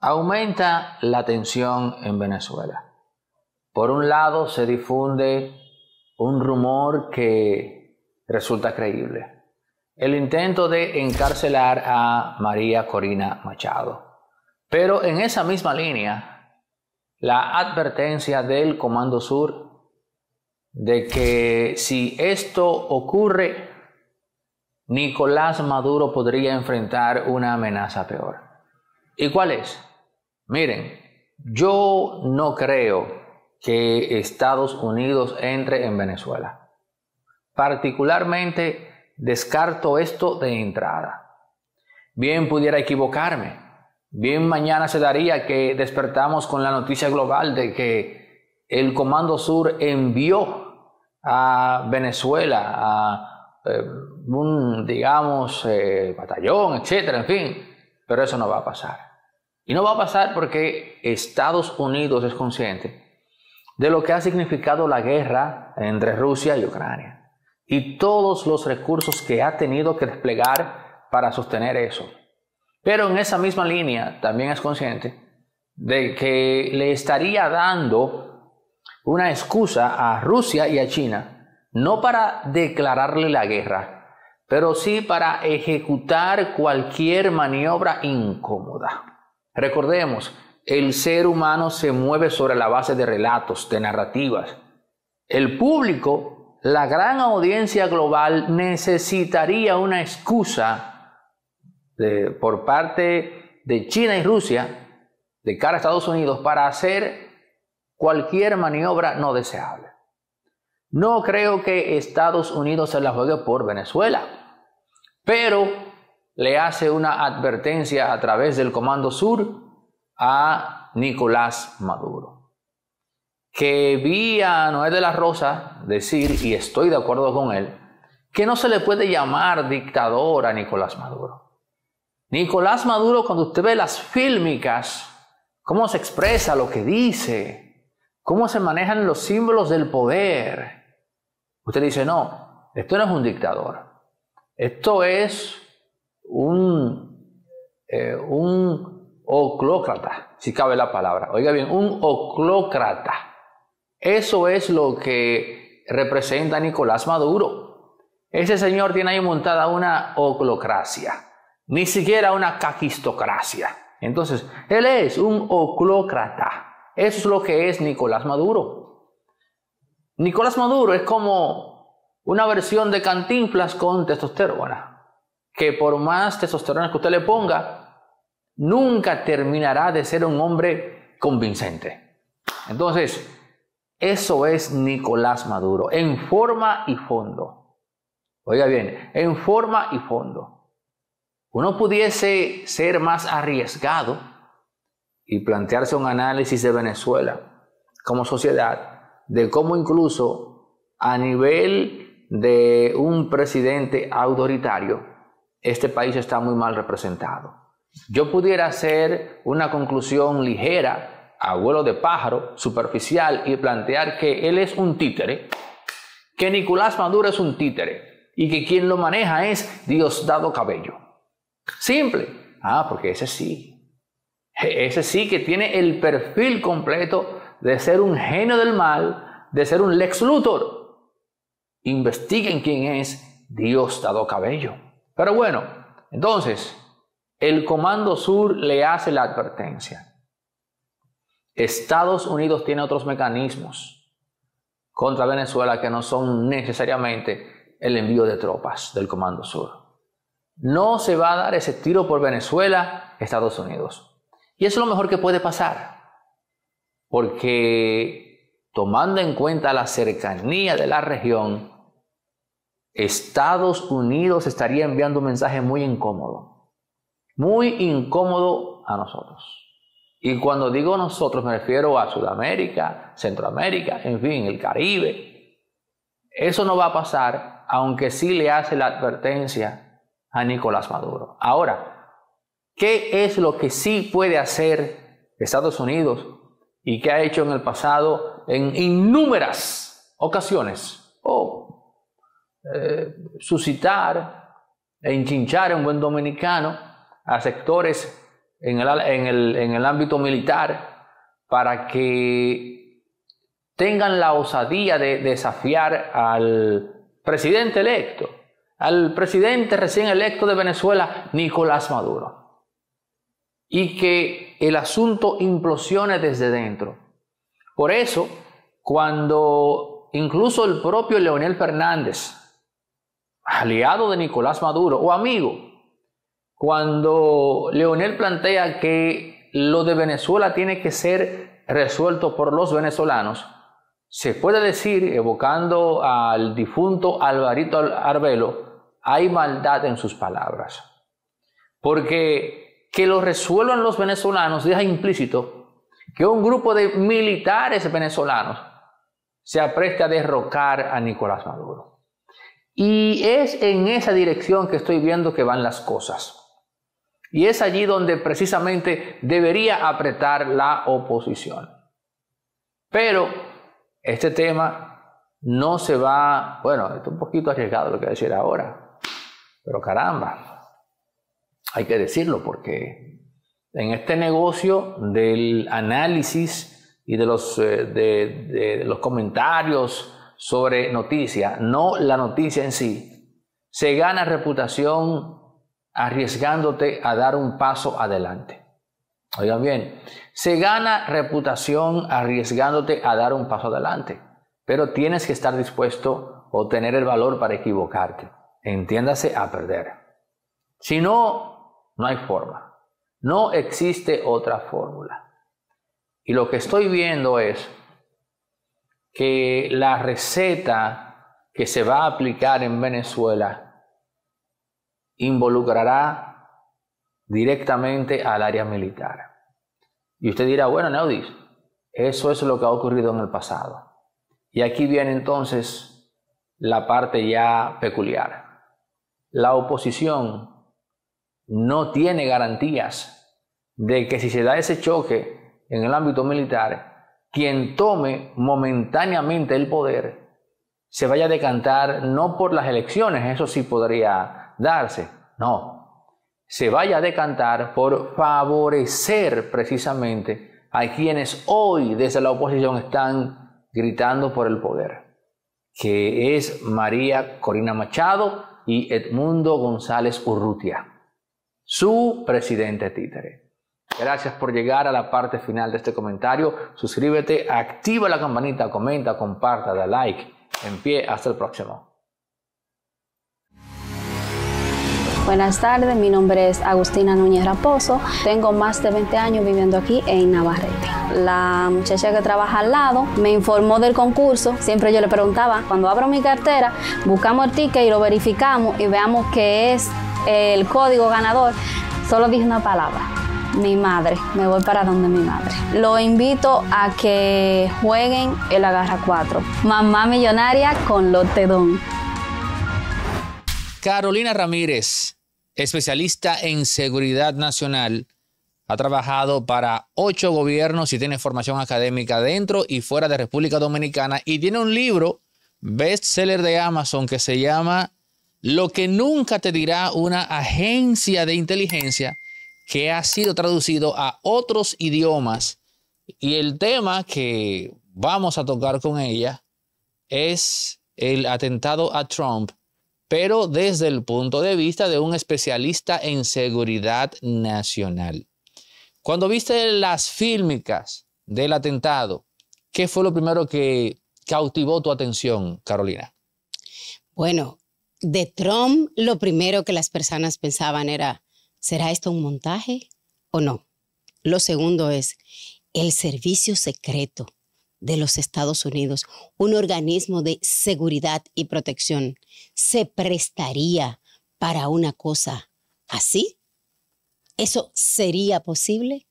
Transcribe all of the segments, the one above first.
Aumenta la tensión en Venezuela. Por un lado se difunde un rumor que resulta creíble. El intento de encarcelar a María Corina Machado. Pero en esa misma línea, la advertencia del Comando Sur de que si esto ocurre, Nicolás Maduro podría enfrentar una amenaza peor. ¿Y cuál es? Miren, yo no creo que Estados Unidos entre en Venezuela. Particularmente descarto esto de entrada. Bien pudiera equivocarme. Bien mañana se daría que despertamos con la noticia global de que el Comando Sur envió a Venezuela a eh, un, digamos, eh, batallón, etcétera, en fin. Pero eso no va a pasar. Y no va a pasar porque Estados Unidos es consciente de lo que ha significado la guerra entre Rusia y Ucrania y todos los recursos que ha tenido que desplegar para sostener eso. Pero en esa misma línea también es consciente de que le estaría dando una excusa a Rusia y a China, no para declararle la guerra, pero sí para ejecutar cualquier maniobra incómoda. Recordemos, el ser humano se mueve sobre la base de relatos, de narrativas. El público, la gran audiencia global, necesitaría una excusa por parte de China y Rusia, de cara a Estados Unidos, para hacer cualquier maniobra no deseable. No creo que Estados Unidos se la juegue por Venezuela, pero le hace una advertencia a través del Comando Sur a Nicolás Maduro. Que vi a Noé de la Rosa decir, y estoy de acuerdo con él, que no se le puede llamar dictador a Nicolás Maduro. Nicolás Maduro, cuando usted ve las fílmicas, cómo se expresa, lo que dice, cómo se manejan los símbolos del poder, usted dice, no, esto no es un dictador, esto es eh, un, oclócrata, si cabe la palabra. Oiga bien, un oclócrata. Eso es lo que representa Nicolás Maduro. Ese señor tiene ahí montada una oclocracia, ni siquiera una caquistocracia. Entonces, él es un oclócrata. Eso es lo que es Nicolás Maduro. Nicolás Maduro es como una versión de Cantinflas con testosterona que por más testosterona que usted le ponga, nunca terminará de ser un hombre convincente. Entonces, eso es Nicolás Maduro, en forma y fondo. Oiga bien, en forma y fondo. Uno pudiese ser más arriesgado y plantearse un análisis de Venezuela como sociedad, de cómo incluso a nivel de un presidente autoritario, este país está muy mal representado. Yo pudiera hacer una conclusión ligera, a vuelo de pájaro, superficial, y plantear que él es un títere, que Nicolás Maduro es un títere, y que quien lo maneja es Diosdado Cabello. Simple. Ah, porque ese sí. E, ese sí que tiene el perfil completo de ser un genio del mal, de ser un Lex Luthor. Investiguen quién es Diosdado Cabello. Pero bueno, entonces, el Comando Sur le hace la advertencia. Estados Unidos tiene otros mecanismos contra Venezuela que no son necesariamente el envío de tropas del Comando Sur. No se va a dar ese tiro por Venezuela, Estados Unidos. Y eso es lo mejor que puede pasar, porque tomando en cuenta la cercanía de la región, Estados Unidos estaría enviando un mensaje muy incómodo, muy incómodo a nosotros. Y cuando digo nosotros me refiero a Sudamérica, Centroamérica, en fin, el Caribe. Eso no va a pasar, aunque sí le hace la advertencia a Nicolás Maduro. Ahora, ¿qué es lo que sí puede hacer Estados Unidos y qué ha hecho en el pasado en innúmeras ocasiones? Oh, eh, suscitar e enchinchar un buen dominicano a sectores en el, en el ámbito militar para que tengan la osadía de desafiar al presidente electo, al presidente recién electo de Venezuela, Nicolás Maduro, y que el asunto implosione desde dentro. Por eso, cuando incluso el propio Leonel Fernández aliado de Nicolás Maduro o amigo, cuando Leonel plantea que lo de Venezuela tiene que ser resuelto por los venezolanos, se puede decir, evocando al difunto Alvarito Arbelo, hay maldad en sus palabras. Porque que lo resuelvan los venezolanos deja implícito que un grupo de militares venezolanos se apreste a derrocar a Nicolás Maduro. Y es en esa dirección que estoy viendo que van las cosas. Y es allí donde precisamente debería apretar la oposición. Pero este tema no se va, bueno, es un poquito arriesgado lo que voy a decir ahora, pero caramba, hay que decirlo porque en este negocio del análisis y de los, eh, de los comentarios, sobre noticia, no la noticia en sí. Se gana reputación arriesgándote a dar un paso adelante. Oigan bien, se gana reputación arriesgándote a dar un paso adelante, pero tienes que estar dispuesto o tener el valor para equivocarte. Entiéndase a perder. Si no, no hay forma. No existe otra fórmula. Y lo que estoy viendo es que la receta que se va a aplicar en Venezuela involucrará directamente al área militar. Y usted dirá, bueno, Neudis, eso es lo que ha ocurrido en el pasado. Y aquí viene entonces la parte ya peculiar. La oposición no tiene garantías de que si se da ese choque en el ámbito militar, quien tome momentáneamente el poder se vaya a decantar no por las elecciones, eso sí podría darse, no, se vaya a decantar por favorecer precisamente a quienes hoy desde la oposición están gritando por el poder, que es María Corina Machado y Edmundo González Urrutia, su presidente títere. Gracias por llegar a la parte final de este comentario. Suscríbete, activa la campanita, comenta, comparta, da like. En pie, hasta el próximo. Buenas tardes, mi nombre es Agustina Núñez Raposo. Tengo más de 20 años viviendo aquí en Navarrete. La muchacha que trabaja al lado me informó del concurso. Siempre yo le preguntaba, cuando abro mi cartera, buscamos el ticket y lo verificamos y veamos qué es el código ganador. Solo dije una palabra, mi madre, me voy para donde mi madre. Lo invito a que jueguen el Agarra 4. Mamá Millonaria con Lotedón. Carolina Ramírez, especialista en seguridad nacional, ha trabajado para ocho gobiernos y tiene formación académica dentro y fuera de República Dominicana y tiene un libro bestseller de Amazon que se llama Lo que nunca te dirá una agencia de inteligencia que ha sido traducido a otros idiomas. Y el tema que vamos a tocar con ella es el atentado a Trump, pero desde el punto de vista de un especialista en seguridad nacional. Cuando viste las fílmicas del atentado, ¿qué fue lo primero que cautivó tu atención, Carolina? Bueno, de Trump lo primero que las personas pensaban era ¿será esto un montaje o no? Lo segundo es el servicio secreto de los Estados Unidos, un organismo de seguridad y protección, se prestaría para una cosa así? ¿Eso sería posible?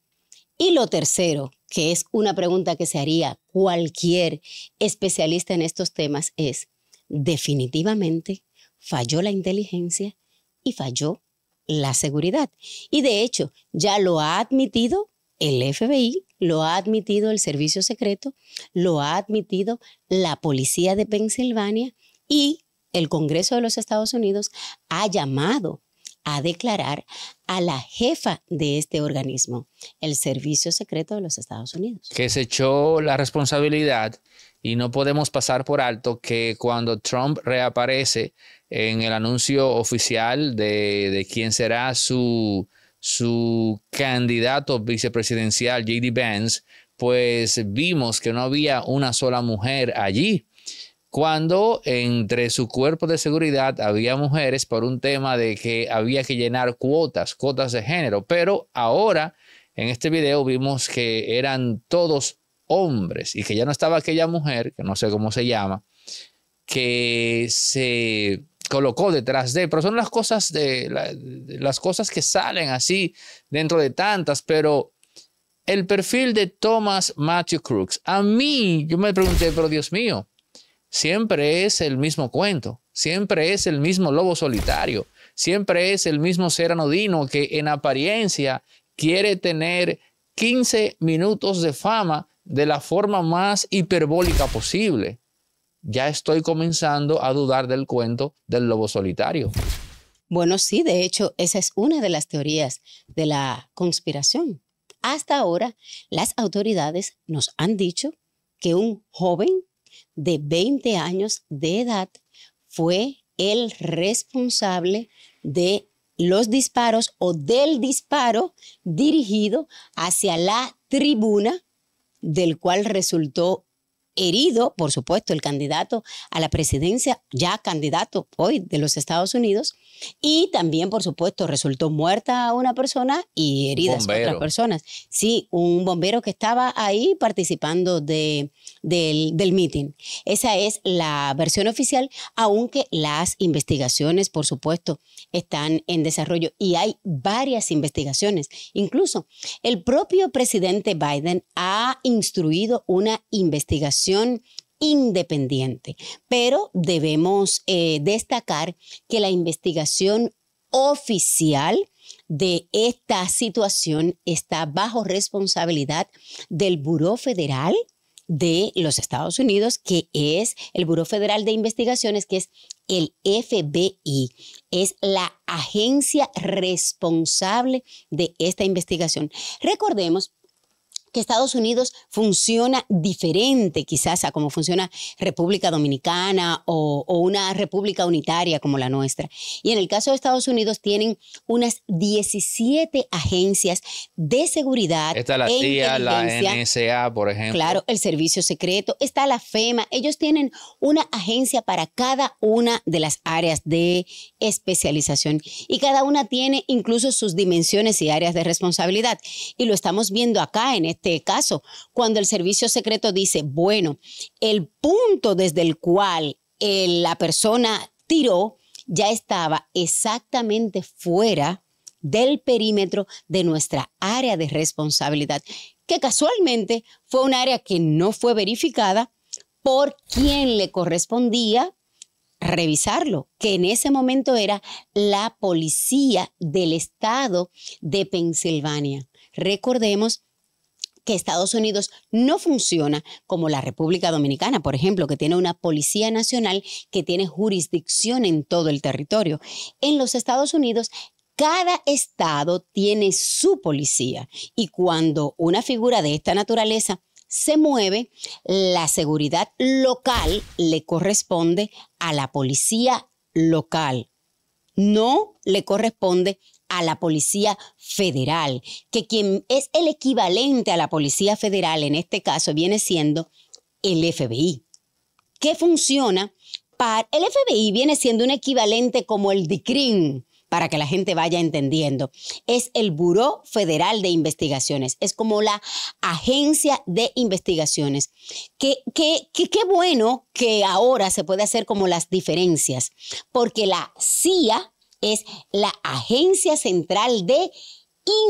Y lo tercero, que es una pregunta que se haría cualquier especialista en estos temas, es, definitivamente falló la inteligencia y falló la seguridad. Y de hecho, ya lo ha admitido el FBI, lo ha admitido el Servicio Secreto, lo ha admitido la Policía de Pensilvania y el Congreso de los Estados Unidos ha llamado a declarar a la jefa de este organismo, el Servicio Secreto de los Estados Unidos. Que se echó la responsabilidad y no podemos pasar por alto que cuando Trump reaparece en el anuncio oficial de, quién será su, su candidato vicepresidencial, JD Vance, pues vimos que no había una sola mujer allí cuando entre su cuerpo de seguridad había mujeres por un tema de que había que llenar cuotas, cuotas de género, pero ahora en este video vimos que eran todos hombres y que ya no estaba aquella mujer, que no sé cómo se llama, que se colocó detrás de, pero son las cosas de, las cosas que salen así dentro de tantas, pero el perfil de Thomas Matthew Crooks. A mí, yo me pregunté, pero Dios mío, siempre es el mismo cuento, siempre es el mismo lobo solitario, siempre es el mismo ser anodino que en apariencia quiere tener 15 minutos de fama, de la forma más hiperbólica posible, ya estoy comenzando a dudar del cuento del lobo solitario. Bueno, sí, de hecho, esa es una de las teorías de la conspiración. Hasta ahora, las autoridades nos han dicho que un joven de 20 años de edad fue el responsable de los disparos o del disparo dirigido hacia la tribuna del cual resultó herido, por supuesto, el candidato a la presidencia, ya candidato hoy de los Estados Unidos, y también, por supuesto, resultó muerta una persona y heridas otras personas. Sí, un bombero que estaba ahí participando de del, del meeting. Esa es la versión oficial, aunque las investigaciones, por supuesto, están en desarrollo y hay varias investigaciones. Incluso el propio presidente Biden ha instruido una investigación independiente, pero debemos eh, destacar que la investigación oficial de esta situación está bajo responsabilidad del Buró Federal de los Estados Unidos, que es el Buró Federal de Investigaciones, que es el FBI, es la agencia responsable de esta investigación. Recordemos Estados Unidos funciona diferente quizás a cómo funciona República Dominicana o, una república unitaria como la nuestra. Y en el caso de Estados Unidos tienen unas 17 agencias de seguridad. Está la e CIA, la NSA, por ejemplo. Claro, el Servicio Secreto, está la FEMA. Ellos tienen una agencia para cada una de las áreas de especialización y cada una tiene incluso sus dimensiones y áreas de responsabilidad. Y lo estamos viendo acá en este este caso, cuando el servicio secreto dice, bueno, el punto desde el cual eh, la persona tiró ya estaba exactamente fuera del perímetro de nuestra área de responsabilidad, que casualmente fue un área que no fue verificada por quien le correspondía revisarlo, que en ese momento era la policía del estado de Pensilvania. Recordemos que Estados Unidos no funciona como la República Dominicana, por ejemplo, que tiene una Policía Nacional que tiene jurisdicción en todo el territorio. En los Estados Unidos cada estado tiene su policía y cuando una figura de esta naturaleza se mueve, la seguridad local le corresponde a la policía local, no le corresponde a la Policía Federal, que quien es el equivalente a la Policía Federal en este caso viene siendo el FBI, que funciona para... El FBI viene siendo un equivalente como el DICRIN, para que la gente vaya entendiendo. Es el Buró Federal de Investigaciones, es como la agencia de investigaciones. Qué bueno que ahora se puede hacer como las diferencias, porque la CIA es la Agencia Central de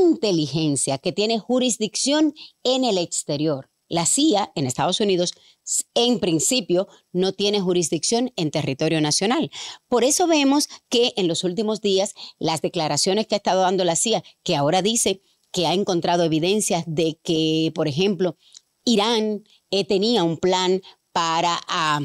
Inteligencia, que tiene jurisdicción en el exterior. La CIA en Estados Unidos, en principio, no tiene jurisdicción en territorio nacional. Por eso vemos que en los últimos días las declaraciones que ha estado dando la CIA, que ahora dice que ha encontrado evidencias de que, por ejemplo, Irán eh, tenía un plan para ah,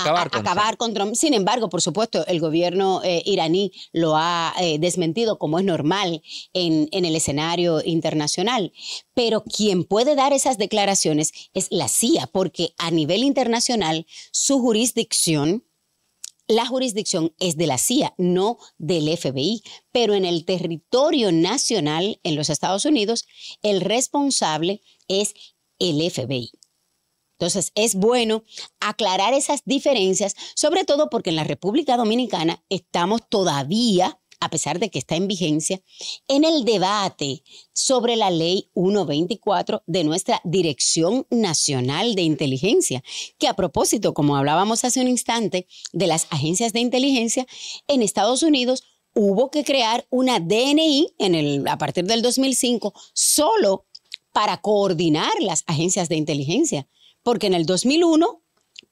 acabar, con, Sin embargo, por supuesto, el gobierno eh, iraní lo ha eh, desmentido como es normal en, en el escenario internacional. Pero quien puede dar esas declaraciones es la CIA, porque a nivel internacional su jurisdicción la jurisdicción es de la CIA, no del FBI, pero en el territorio nacional, en los Estados Unidos, el responsable es el FBI. Entonces, es bueno aclarar esas diferencias, sobre todo porque en la República Dominicana estamos todavía a pesar de que está en vigencia, en el debate sobre la ley 124 de nuestra Dirección Nacional de Inteligencia, que a propósito, como hablábamos hace un instante, de las agencias de inteligencia, en Estados Unidos hubo que crear una DNI a partir del 2005 solo para coordinar las agencias de inteligencia. Porque en el 2001,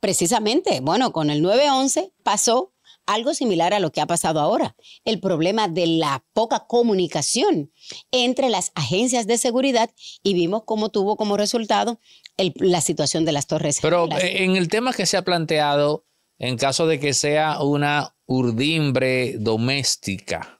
precisamente, bueno, con el 9-11, pasó algo similar a lo que ha pasado ahora, el problema de la poca comunicación entre las agencias de seguridad y vimos cómo tuvo como resultado la situación de las torres. Pero eh, en el tema que se ha planteado, en caso de que sea una urdimbre doméstica,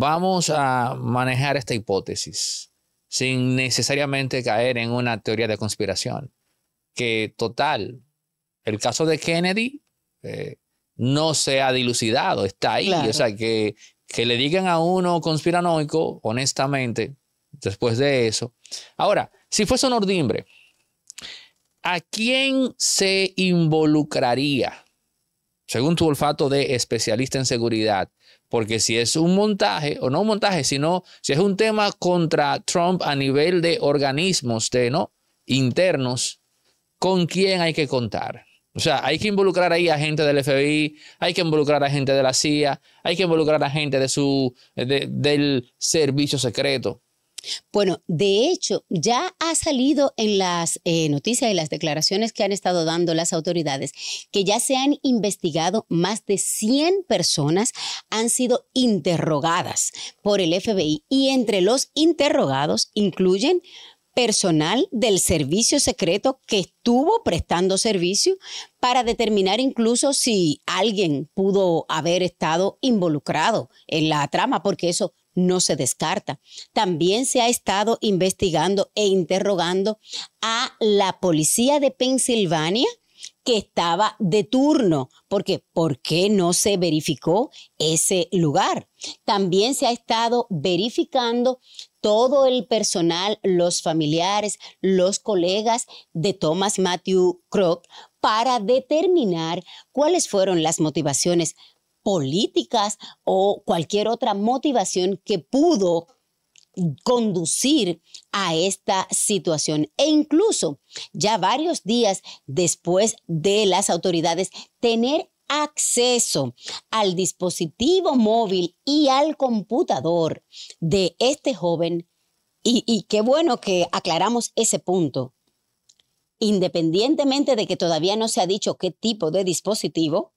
Vamos a manejar esta hipótesis sin necesariamente caer en una teoría de conspiración. Que total, el caso de Kennedy eh, no se ha dilucidado, está ahí. O sea, que, que le digan a uno conspiranoico, honestamente, después de eso. Ahora, si fuese un ordimbre, ¿a quién se involucraría, según tu olfato de especialista en seguridad, porque si es un montaje, o no un montaje, sino si es un tema contra Trump a nivel de organismos de, ¿no? internos, ¿con quién hay que contar? O sea, hay que involucrar ahí a gente del FBI, hay que involucrar a gente de la CIA, hay que involucrar a gente de su, del servicio secreto. Bueno, de hecho, ya ha salido en las eh, noticias y las declaraciones que han estado dando las autoridades que ya se han investigado más de 100 personas, han sido interrogadas por el FBI y entre los interrogados incluyen personal del servicio secreto que estuvo prestando servicio para determinar incluso si alguien pudo haber estado involucrado en la trama, porque eso no se descarta. También se ha estado investigando e interrogando a la policía de Pensilvania que estaba de turno, porque ¿por qué no se verificó ese lugar? También se ha estado verificando todo el personal, los familiares, los colegas de Thomas Matthew Crook para determinar cuáles fueron las motivaciones políticas o cualquier otra motivación que pudo conducir a esta situación. E incluso ya varios días después de las autoridades tener acceso al dispositivo móvil y al computador de este joven. Y, y, qué bueno que aclaramos ese punto. Independientemente de que todavía no se ha dicho qué tipo de dispositivo,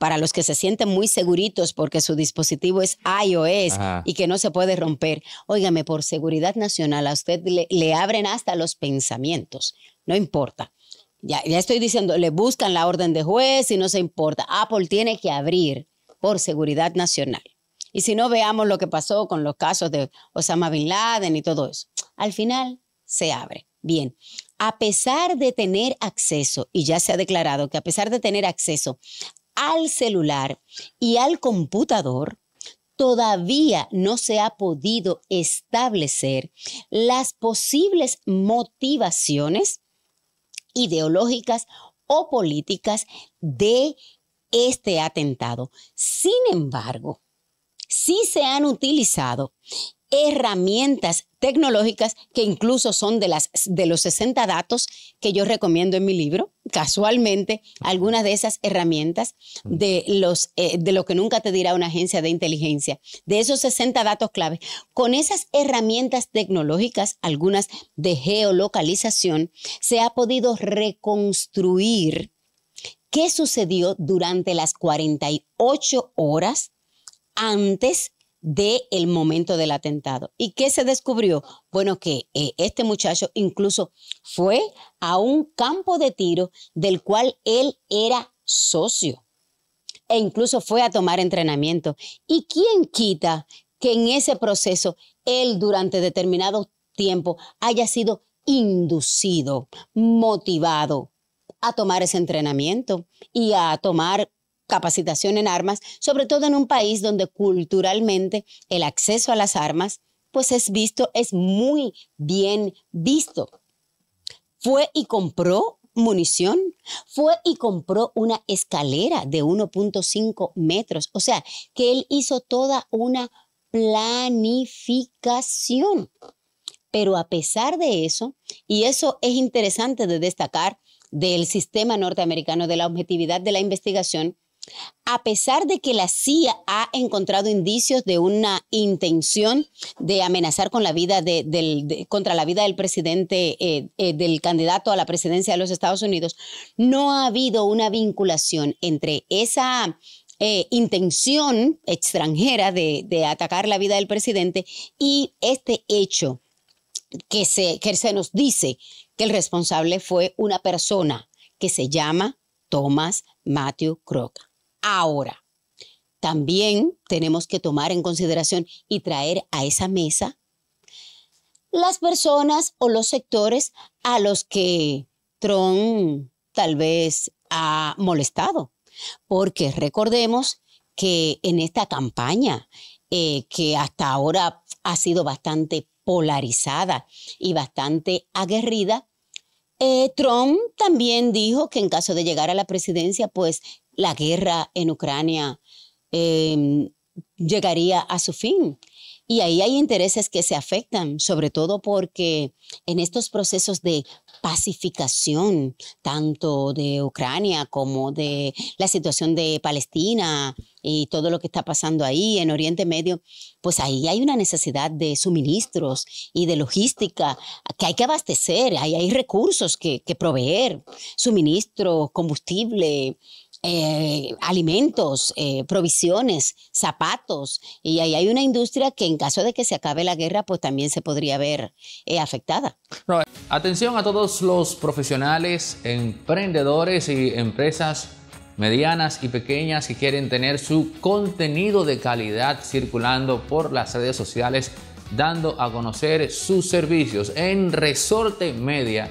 para los que se sienten muy seguritos porque su dispositivo es iOS y que no se puede romper. Óigame, por seguridad nacional a usted le, abren hasta los pensamientos, no importa. Ya, ya estoy diciendo, le buscan la orden de juez y no se importa. Apple tiene que abrir por seguridad nacional. Y si no veamos lo que pasó con los casos de Osama Bin Laden y todo eso, al final se abre. Bien, a pesar de tener acceso, y ya se ha declarado que a pesar de tener acceso al celular y al computador, todavía no se ha podido establecer las posibles motivaciones ideológicas o políticas de este atentado. Sin embargo, sí se han utilizado herramientas tecnológicas que incluso son de, las, de los 60 datos que yo recomiendo en mi libro. Casualmente, algunas de esas herramientas de, los, eh, de lo que nunca te dirá una agencia de inteligencia, de esos 60 datos clave, con esas herramientas tecnológicas, algunas de geolocalización, se ha podido reconstruir qué sucedió durante las 48 horas antes del momento del atentado. ¿Y qué se descubrió? Bueno, que eh, este muchacho incluso fue a un campo de tiro del cual él era socio e incluso fue a tomar entrenamiento. ¿Y quién quita que en ese proceso él durante determinado tiempo haya sido inducido, motivado a tomar ese entrenamiento y a tomar capacitación en armas, sobre todo en un país donde culturalmente el acceso a las armas pues es visto, es muy bien visto. Fue y compró munición, fue y compró una escalera de 1.5 metros, o sea, que él hizo toda una planificación. Pero a pesar de eso, y eso es interesante de destacar del sistema norteamericano de la objetividad de la investigación, a pesar de que la CIA ha encontrado indicios de una intención de amenazar con la vida contra la vida del presidente, eh, eh, del candidato a la presidencia de los Estados Unidos, no ha habido una vinculación entre esa eh, intención extranjera de, atacar la vida del presidente y este hecho que se, que se nos dice que el responsable fue una persona que se llama Thomas Matthew Crook ahora. También tenemos que tomar en consideración y traer a esa mesa las personas o los sectores a los que Trump tal vez ha molestado. Porque recordemos que en esta campaña, eh, que hasta ahora ha sido bastante polarizada y bastante aguerrida, eh, Trump también dijo que en caso de llegar a la presidencia, pues la guerra en Ucrania em, llegaría a su fin. Y ahí hay intereses que se afectan, sobre todo porque en estos procesos de pacificación, tanto de Ucrania como de la situación de Palestina y todo lo que está pasando ahí en Oriente Medio, pues ahí hay una necesidad de suministros y de logística que hay que abastecer, ahí hay recursos que, que proveer, suministro combustible, eh, alimentos, eh, provisiones, zapatos. Y ahí hay una industria que en caso de que se acabe la guerra, pues también se podría ver eh, afectada. Atención a todos los profesionales, emprendedores y empresas medianas y pequeñas que quieren tener su contenido de calidad circulando por las redes sociales, dando a conocer sus servicios en Resorte Media